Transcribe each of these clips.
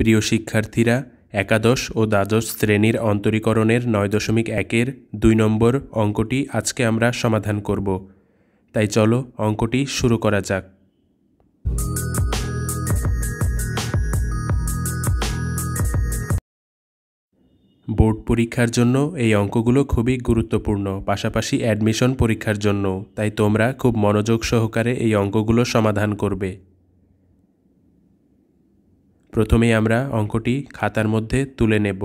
প্রিয় শিক্ষার্থীরা একাদশ ও দ্বাদশ শ্রেণীর অন্তরীকরণের নয় দশমিক একের দুই নম্বর অঙ্কটি আজকে আমরা সমাধান করব তাই চলো অঙ্কটি শুরু করা যাক বোর্ড পরীক্ষার জন্য এই অঙ্কগুলো খুবই গুরুত্বপূর্ণ পাশাপাশি অ্যাডমিশন পরীক্ষার জন্য তাই তোমরা খুব মনোযোগ সহকারে এই অঙ্কগুলো সমাধান করবে প্রথমেই আমরা অঙ্কটি খাতার মধ্যে তুলে নেব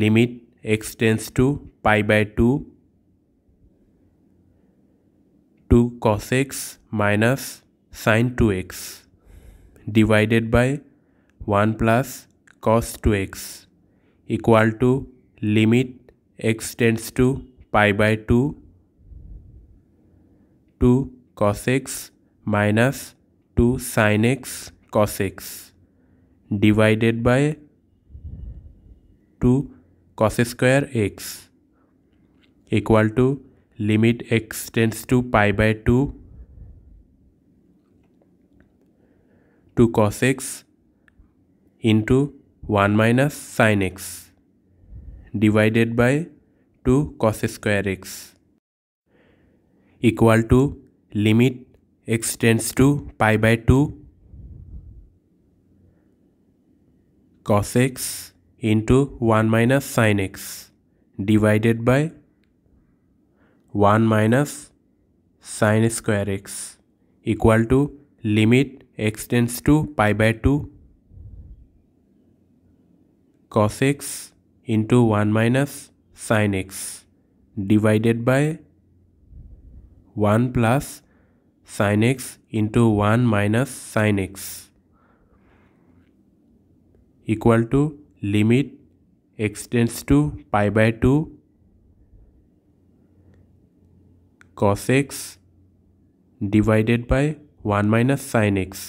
limit x tends to pi by two two cos x minus sin two x divided by one plus cos two x equal to limit x tends to pi by two two cos x minus two sin x cos x divided by 2 cos square x equal to limit x tends to pi by 2 to cos x into 1 minus sin x divided by 2 cos square x equal to limit x tends to pi by 2 cos x into 1 minus sin x divided by 1 minus sin square x equal to limit x tends to pi by 2 cos x into 1 minus sin x divided by 1 plus sin x into 1 minus sin x equal to limit x to pi by two cos x divided by one minus sin x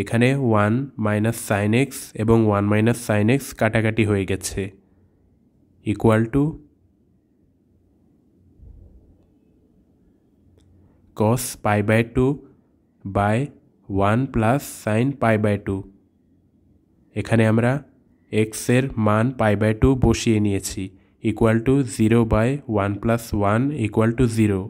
এখানে one minus sin x এবং one minus sin x কাটাকাটি হয়ে গেছে equal to cos pi by two by one plus sin pi by two এখানে আমরা এক্সের মান pi by two বসিয়ে নিয়েছি equal to zero by one plus one equal to zero